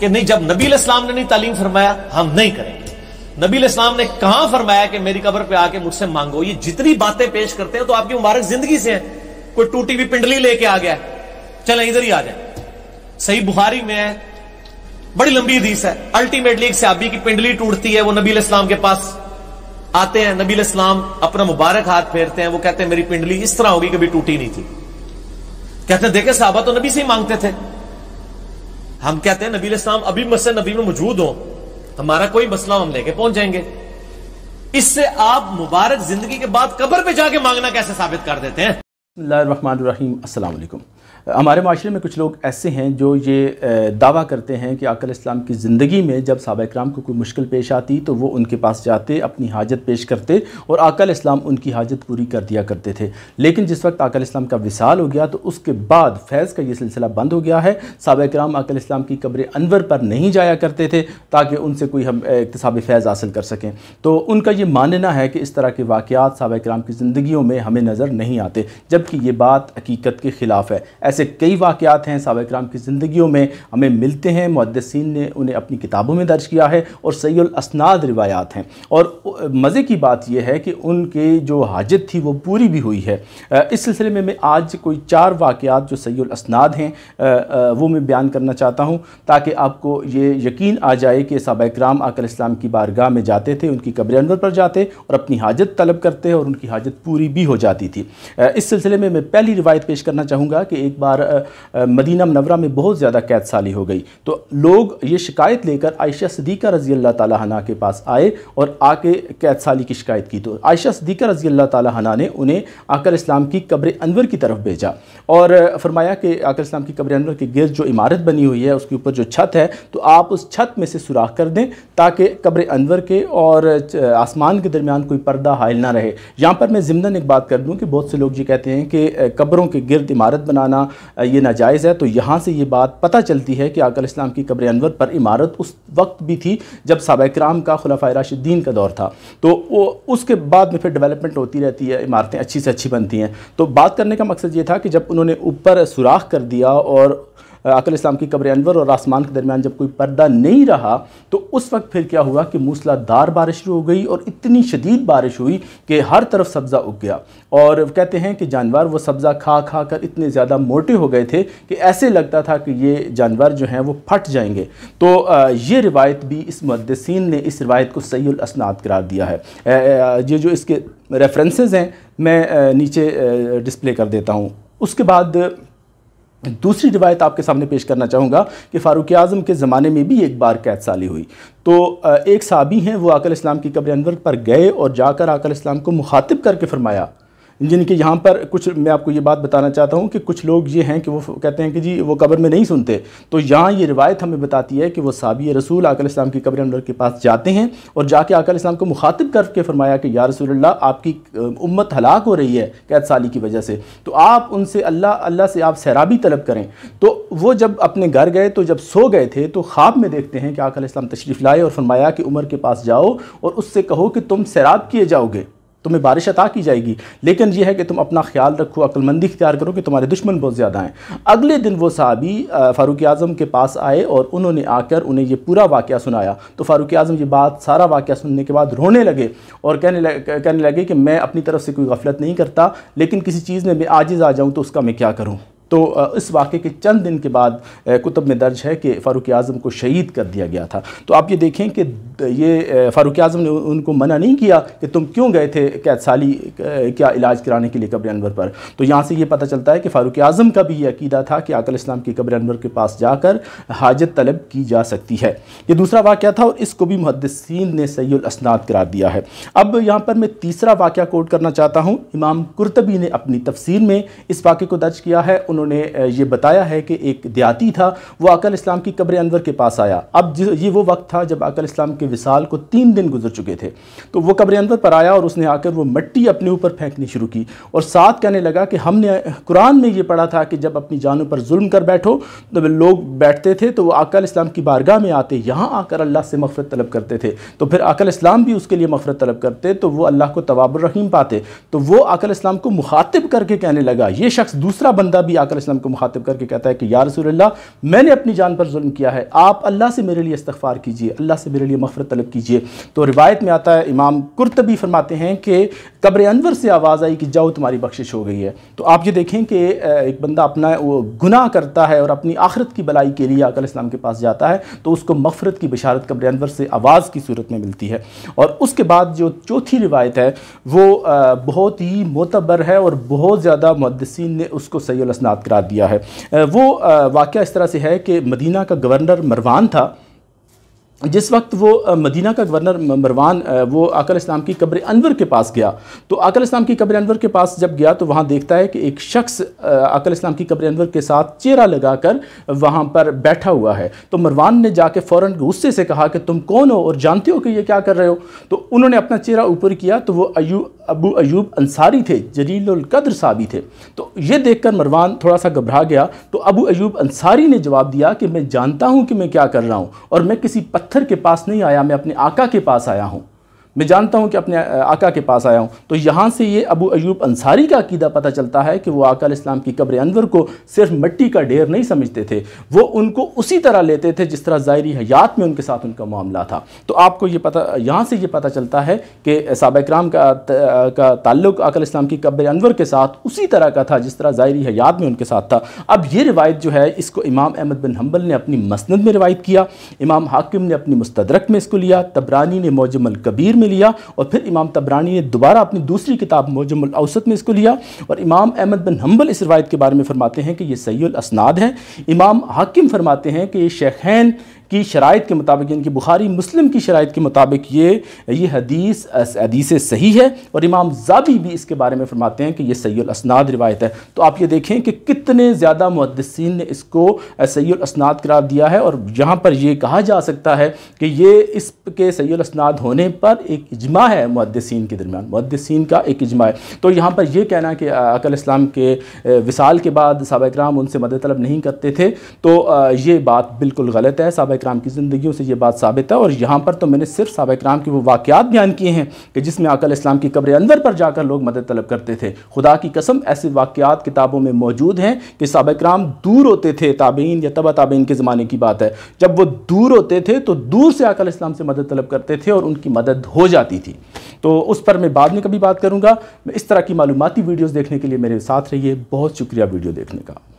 कि नहीं जब नबील इस्लाम ने नहीं तालीम फरमाया हम नहीं करेंगे नबील इस्लाम ने कहा फरमाया कि मेरी कब्र पे आके मुझसे मांगो ये जितनी बातें पेश करते हैं तो आपकी मुबारक जिंदगी से है कोई टूटी हुई पिंडली लेके आ गया चले इधर ही आ जाए सही बुहारी में है बड़ी लंबी हदीस है अल्टीमेटली एक सियाबी की पिंडली टूटती है वो नबील इस्लाम के पास आते हैं नबील इस्लाम अपना मुबारक हाथ फेरते हैं वो कहते हैं मेरी पिंडली इस तरह होगी कभी टूटी नहीं थी कहते देखे साहबा तो नबी से ही मांगते थे हम कहते हैं नबी इस्लाम अभी मसल नबी में मौजूद हो हमारा कोई मसला हम लेके पहुंच जाएंगे इससे आप मुबारक जिंदगी के बाद कब्र पे जाके मांगना कैसे साबित कर देते हैं अस्सलाम वालेकुम हमारे माशरे में कुछ लोग ऐसे हैं जो ये दावा करते हैं कि आकल इस्लाम की ज़िंदगी में जब सबा इक्राम को कोई मुश्किल पेश आती तो वो उनके पास जाते अपनी हाजत पेश करते और आकल इस्लाम उनकी हाजत पूरी कर दिया करते थे लेकिन जिस वक्त आकल इस्लाम का विसाल हो गया तो उसके बाद फैज़ का ये सिलसिला बंद हो गया है सबा कराम आकल इस्लाम की कब्र अनवर पर नहीं जाया करते थे ताकि उनसे कोई हम इकतसाब फैज़ हासिल कर सकें तो उनका ये मानना है कि इस तरह के वाक़ सबा इक्राम की ज़िंदगी में हमें नज़र नहीं आते जबकि ये बात हकीकत के ख़िलाफ़ है ऐसे कई वाक़ात हैं सावकराम की ज़िंदगी में हमें मिलते हैं मुद्दसिन ने उन्हें अपनी किताबों में दर्ज किया है और सैलसनाद रिवायात हैं और मज़े की बात यह है कि उनके जो हाजत थी वो पूरी भी हुई है इस सिलसिले में मैं आज कोई चार वाक़ात जो सैलसनाद हैं वो मैं बयान करना चाहता हूँ ताकि आपको ये यकीन आ जाए कि साबकराम आकल इस्लाम की बारगाह में जाते थे उनकी कब्र अनवर पर जाते और अपनी हाजत तलब करते और उनकी हाजत पूरी भी हो जाती थी इस सिलसिले में मैं पहली रिवायत पेश करना चाहूँगा कि एक बार मदीना नवरा में बहुत ज़्यादा कैद साली हो गई तो लोग ये शिकायत लेकर आयशा सदीक़ा रज़ी अल्लाह तह के पास आए और आके कैद साली की शिकायत की तो आयशा सदीक़ा रज़ी अल्लाह तह ने उन्हें आकर इस्लाम की कब्र अनवर की तरफ भेजा और फरमाया कि आकर इस्लाम की कब्र अनवर के गिर्द जो इमारत बनी हुई है उसके ऊपर जो छत है तो आप उस छत में से सुराख कर दें ताकि कब्र अनवर के और आसमान के दरमियान कोई पर्दा हायल ना रहे यहाँ पर मैं ज़िमदन एक बात कर दूँ कि बहुत से लोग ये कहते हैं कि कब्रों के गिरद इमारत बनाना ये नाजायज़ है तो यहाँ से ये बात पता चलती है कि आकल इस्लाम की कब्र अनवर पर इमारत उस वक्त भी थी जब सबा कराम का खुलाफा राशिद्दीन का दौर था तो वो उसके बाद में फिर डेवलपमेंट होती रहती है इमारतें अच्छी से अच्छी बनती हैं तो बात करने का मकसद ये था कि जब उन्होंने ऊपर सुराख कर दिया और अकल इस्लाम की कब्र अनवर और आसमान के दरमियान जब कोई पर्दा नहीं रहा तो उस वक्त फिर क्या हुआ कि मूसलाधार बारिश हो गई और इतनी शदीद बारिश हुई कि हर तरफ सब्ज़ा उग गया और कहते हैं कि जानवर वो सब्ज़ा खा खा कर इतने ज़्यादा मोटे हो गए थे कि ऐसे लगता था कि ये जानवर जो हैं वो फट जाएंगे तो ये रिवायत भी इस मुदसिन ने इस रिवायत को सही असनात करार दिया है ये जो इसके रेफरेंसेस हैं मैं नीचे डिस्प्ले कर देता हूँ उसके बाद दूसरी रिवायत आपके सामने पेश करना चाहूँगा कि फ़ारूक आज़म के ज़माने में भी एक बार कैद साली हुई तो एक साबी हैं वो आकल इस्लाम की कब्र अनवर पर गए और जाकर आकल इस्लाम को मुखातिब करके फरमाया यानी कि यहाँ पर कुछ मैं आपको ये बात बताना चाहता हूँ कि कुछ लोग ये हैं कि वो कहते हैं कि जी वो कब्र में नहीं सुनते तो यहाँ ये रिवायत हमें बताती है कि वो साबी रसूल आकल इस्लाम की कब्र अनवर के पास जाते हैं और जाके आकल इस्लाम को मुखातिब करके फरमाया कि या रसूल आपकी उम्मत हलाक हो रही है कैद साली की वजह से तो आप उनसे अल्लाह अल्लाह से आप सैराबी तलब करें तो वो जब अपने घर गए तो जब सो गए थे तो ख्वाब में देखते हैं कि आकल इस्लाम तशरीफ़ लाए और फरमाया कि उमर के पास जाओ और उससे कहो कि तुम सैराब किए जाओगे तुम्हें बारिश अता की जाएगी लेकिन यह है कि तुम अपना ख्याल रखो अक्लमंदी इख्तियार करो कि तुम्हारे दुश्मन बहुत ज़्यादा हैं अगले दिन वो साहबी फ़ारूक आज़म के पास आए और उन्होंने आकर उन्हें ये पूरा वाक़ सुनाया तो फ़ारूक आज़म ये बात सारा वाक़ सुनने के बाद रोने लगे और कहने लगे कहने लगे कि मैं अपनी तरफ से कोई गफलत नहीं करता लेकिन किसी चीज़ में मैं आजिज़ आ जाऊँ तो उसका मैं क्या करूँ तो इस वाक़े के चंद दिन के बाद कुतुब में दर्ज है कि फ़ारूक आज़म को शहीद कर दिया गया था तो आप ये देखें कि ये फ़ारूक आज़म ने उनको मना नहीं किया कि तुम क्यों गए थे कैदसाली क्या इलाज कराने के लिए कब्र अनवर पर तो यहाँ से ये पता चलता है कि फ़ारूक आज़म का भी ये अकीदा था कि आकल इस्लाम की कब्र अनवर के पास जाकर हाजत तलब की जा सकती है ये दूसरा वाक़ था और इसको भी मुहदसिन ने सैलसनाद करार दिया है अब यहाँ पर मैं तीसरा वाक़ कोट करना चाहता हूँ इमाम कुरतबी ने अपनी तफसीर में इस वाक़े को दर्ज किया है उन्होंने उन्होंने ये बताया है कि एक दयाती था वो अकल इस्लाम की कब्र अनवर के पास आया अब ये वो वक्त था जब अकल इस्लाम के विसाल को तीन दिन गुजर चुके थे तो वो कब्र अनवर पर आया और उसने आकर वो मट्टी अपने ऊपर फेंकनी शुरू की और साथ कहने लगा कि हमने कुरान में ये पढ़ा था कि जब अपनी जानों पर जुल्म कर बैठो तो लोग बैठते थे तो वो अकल इस्लाम की बारगाह में आते यहाँ आकर अल्लाह से मफरत तलब करते थे तो फिर अकल इस्लाम भी उसके लिए मफरत तलब करते तो वो अल्लाह को तवाबर रहीम पाते तो वो अकल इस्लाम को मुखातिब करके कहने लगा ये शख्स दूसरा बंदा भी आकर को मुखातब करके कहता है कि या रसूल्ला मैंने अपनी जान पर जुल्म किया है आप अल्लाह से मेरे लिए इस्तफ़ार कीजिए अल्लाह से मेरे लिए मफरत तलब कीजिए तो रिवायत में आता है इमाम कुरतबी फरमाते हैं कि कब्र अनवर से आवाज़ आई कि जाओ तुम्हारी बख्शिश हो गई है तो आप ये देखें कि एक बंदा अपना वो गुनाह करता है और अपनी आखरत की भलाई के लिए आकल इस्लाम के पास जाता है तो उसको मफरत की बशारत कब्र अनवर से आवाज़ की सूरत में मिलती है और उसके बाद जो चौथी रिवायत है वो बहुत ही मोतबर है और बहुत ज़्यादा मुहदसिन ने उसको सैलसनात करार दिया है वो वाक़ इस तरह से है कि मदीना का गवर्नर मरवान था जिस वक्त वो मदीना का गवर्नर मरवान वो आकल इस्लाम की कब्र अनवर के पास गया तो आकल इस्लाम की कब्र अनवर के पास जब गया तो वहाँ देखता है कि एक शख्स आकल इस्लाम की कब्र अनवर के साथ चेहरा लगाकर वहाँ पर बैठा हुआ है तो मरवान ने जाके फ़ौर गुस्से से कहा कि तुम कौन हो और जानते हो कि ये क्या कर रहे हो तो उन्होंने अपना चेहरा ऊपर किया तो वो अयू अबू अयूब अंसारी थे जलीलकद्र साबी थे तो ये कर मरवान थोड़ा सा घबरा गया तो अबू अयूब अंसारी ने जवाब दिया कि मैं जानता हूँ कि मैं क्या कर रहा हूँ और मैं किसी पत्थर पत्थर के पास नहीं आया मैं अपने आका के पास आया हूँ मैं जानता हूँ कि अपने आका के पास आया हूँ तो यहाँ से ये अबू अयूब अंसारी का अकीदा पता चलता है कि वो आका इस्लाम की कब्र अनवर को सिर्फ मिट्टी का ढेर नहीं समझते थे वो उनको उसी तरह लेते थे जिस तरह ज़ायरी हयात में उनके साथ उनका मामला था तो आपको ये पता यहाँ से ये पता चलता है कि सबक राम का का ताल्लुक आकल इस्लाम की कब्र अनवर के साथ उसी तरह का था जिस तरह ज़ायरी हयात में उनके साथ था अब ये रिवायत जो है इसको इमाम अहमद बिन हम्बल ने अपनी मसंद में रिवायत किया इमाम हाकिम ने अपनी मुस्तरक में इसको लिया तबरानी ने मौजमल कबीर में लिया और फिर इमाम तबरानी ने दोबारा अपनी दूसरी किताब मौजमल अवसत में इसको लिया और इमाम अहमद बिन हम्बल इस रवायत के बारे में फरमाते हैं कि ये सैल असनाद है इमाम हाकिम फरमाते हैं कि ये शेखैन की शराइ के मुताबिक यानी कि बुखारी मुस्लिम की शराइ के मुताबिक ये ये हदीस हदीस सही है और इमाम जाबी भी इसके बारे में फरमाते हैं कि ये सैलसनाद रिवायत है तो आप ये देखें कि कितने ज़्यादा मुहदसिन ने इसको सैलसनाद करार दिया है और यहाँ पर यह कहा जा सकता है कि ये इसके सैलसनाद होने पर एक इजमा है मुहदसिन के दरमियान मुहदसिन का एक इजमा है तो यहाँ पर यह कहना कि अकल इस्लाम के विसाल के बाद सबक उनसे मदद तलब नहीं करते थे तो ये बात बिल्कुल गलत है सबक कराम की ज़िंदगियों से ये बात साबित है और यहाँ पर तो मैंने सिर्फ सहाबा कराम के वो वाक़ात बयान किए हैं कि जिसमें अकल इस्लाम की कब्र अंदर पर जाकर लोग मदद तलब करते थे खुदा की कसम ऐसे वाक़ात किताबों में मौजूद हैं कि सहाबा कराम दूर होते थे ताबीन या तबा ताबीन के ज़माने की बात है जब वो दूर होते थे तो दूर से अकल इस्लाम से मदद तलब करते थे और उनकी मदद हो जाती थी तो उस पर मैं बाद में कभी बात करूँगा इस तरह की मालूमती वीडियोज़ देखने के लिए मेरे साथ रहिए बहुत शुक्रिया वीडियो देखने का